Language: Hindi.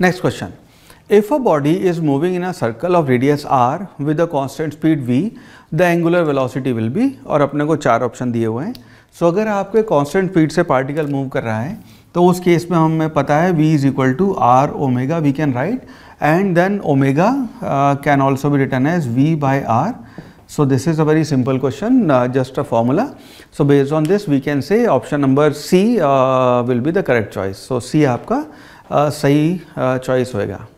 Next question if a body is moving in a circle of radius R with a constant speed V the angular velocity will be और अपने को चार ऑप्शन दिए हुए हैं सो so, अगर आपके कॉन्स्टेंट स्पीड से पार्टिकल मूव कर रहा है तो उस केस में हमें पता है V is equal to R omega we can write and then omega can also भी written as V by R So this is a very simple question, uh, just a formula. So based on this, we can say option number C uh, will be the correct choice. So C aapka uh, sahi uh, choice hoega